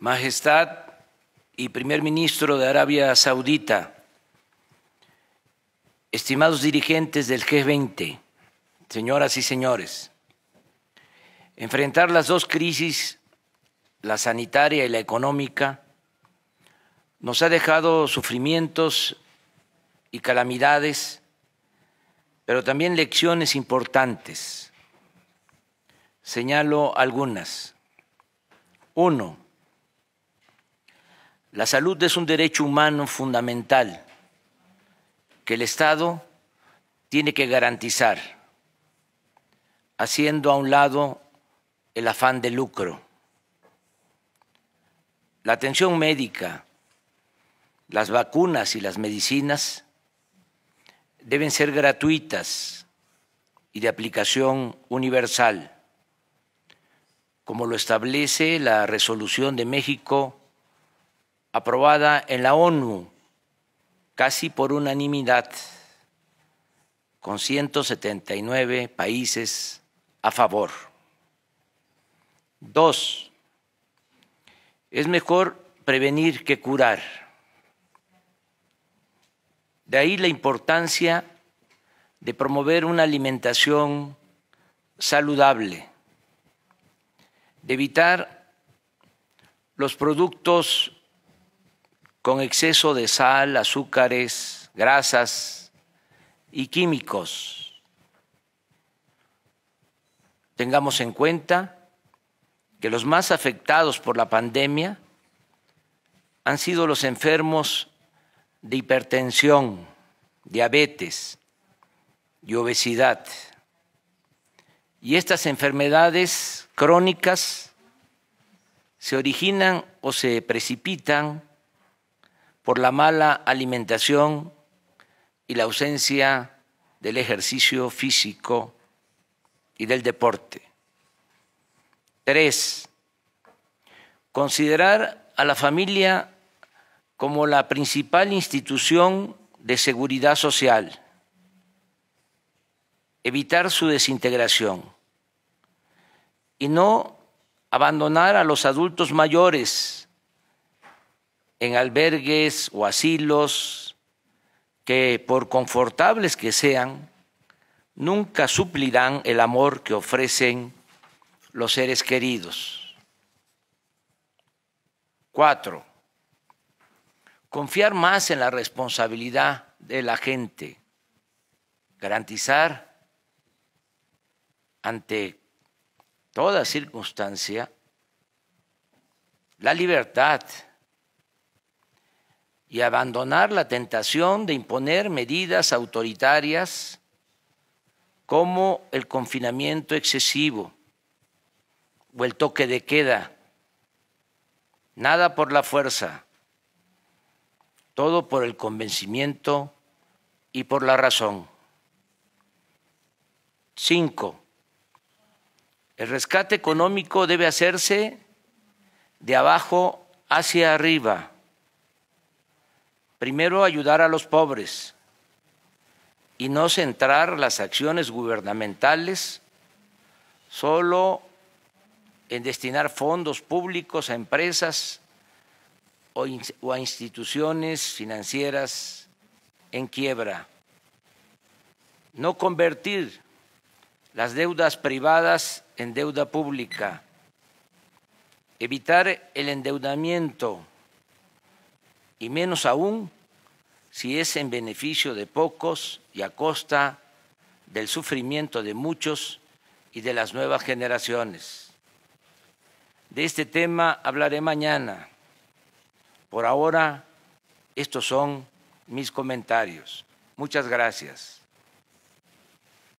Majestad y Primer Ministro de Arabia Saudita, estimados dirigentes del G20, señoras y señores, enfrentar las dos crisis, la sanitaria y la económica, nos ha dejado sufrimientos y calamidades, pero también lecciones importantes. Señalo algunas. Uno, la salud es un derecho humano fundamental que el Estado tiene que garantizar, haciendo a un lado el afán de lucro. La atención médica, las vacunas y las medicinas deben ser gratuitas y de aplicación universal, como lo establece la resolución de México aprobada en la ONU casi por unanimidad, con 179 países a favor. Dos, es mejor prevenir que curar. De ahí la importancia de promover una alimentación saludable, de evitar los productos con exceso de sal, azúcares, grasas y químicos. Tengamos en cuenta que los más afectados por la pandemia han sido los enfermos de hipertensión, diabetes y obesidad. Y estas enfermedades crónicas se originan o se precipitan por la mala alimentación y la ausencia del ejercicio físico y del deporte. Tres, considerar a la familia como la principal institución de seguridad social, evitar su desintegración y no abandonar a los adultos mayores en albergues o asilos que, por confortables que sean, nunca suplirán el amor que ofrecen los seres queridos. Cuatro, confiar más en la responsabilidad de la gente, garantizar ante toda circunstancia la libertad y abandonar la tentación de imponer medidas autoritarias como el confinamiento excesivo o el toque de queda. Nada por la fuerza, todo por el convencimiento y por la razón. Cinco, el rescate económico debe hacerse de abajo hacia arriba primero ayudar a los pobres y no centrar las acciones gubernamentales solo en destinar fondos públicos a empresas o, o a instituciones financieras en quiebra. No convertir las deudas privadas en deuda pública. Evitar el endeudamiento y menos aún si es en beneficio de pocos y a costa del sufrimiento de muchos y de las nuevas generaciones. De este tema hablaré mañana. Por ahora, estos son mis comentarios. Muchas gracias.